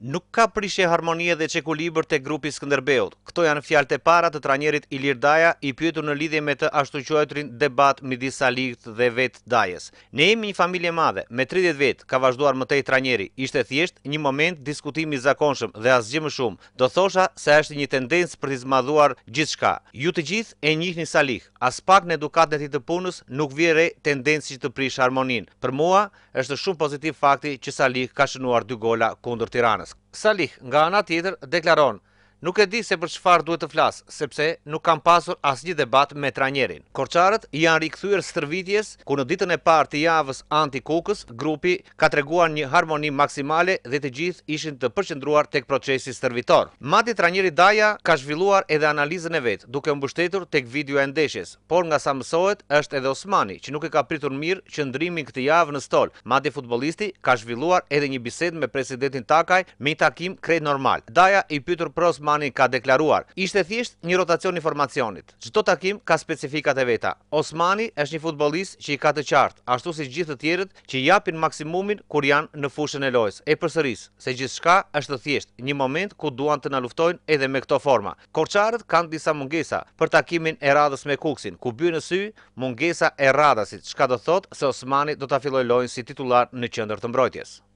nuk ka prishje harmonie dhe liber të grupi Skënderbeut. Këto janë fjalët e para të trajnerit Ilir Daja i pyetur në lidhje me të ashtu quajtrin debat midis Salikut dhe vet Dajës. Ne jemi një familje madhe, me 30 vetë ka vazhduar më tej trajneri. Ishte thjesht një moment diskutimi zakonshëm dhe asgjë më shumë. Do thosha se është një tendencë për të zmadhuar gjithçka. Ju të gjithë e njihni salih, as pak në edukatën e tij të punës nuk vjen re tendencë që të prish harmoninë. Për mua është shumë pozitiv fakti që ka shënuar dy gola kundër Tiranës. Salih nga ana tjetër deklaron Nuk e di se për çfarë duhet të flas, sepse nuk kam pasur asnjë debat me trajnerin. Korçarët janë rikthyer stërvitjes ku në ditën e parë të javës anti-kukës, grupi ka treguar një harmoni maksimale dhe të gjithë ishin të përqendruar tek procesi stërvitor. Mati trajneri Daja ka zhvilluar edhe analizën e vet, duke u mbështetur tek videoja e ndeshjes, por nga sa mësohet është edhe Osmani që nuk e ka pritur mirë qëndrimin këtë javë në stol. Mati futbollisti ka zhvilluar edhe një bisedë me presidentin Takaj me një takim krejt normal. Daja i pyetur pros Osmani ka deklaruar: "Ishte thjesht një rotacion i formacionit. Çdo takim ka specifikat e veta. Osmani është një futbollist që i ka të qartë, ashtu si gjithë të tjerët, që japin maksimumin kur janë në fushën e lojës. E përsëris, se gjithçka është thjesht një moment ku duan të na luftojnë edhe me këto forma. Korçarët kanë disa mungesa për takimin e radhës me Kuksin, ku në sy mungesa e Radasit, çka do thotë se Osmani do ta fillojë lojën si titullar në qendër të mbrojtjes."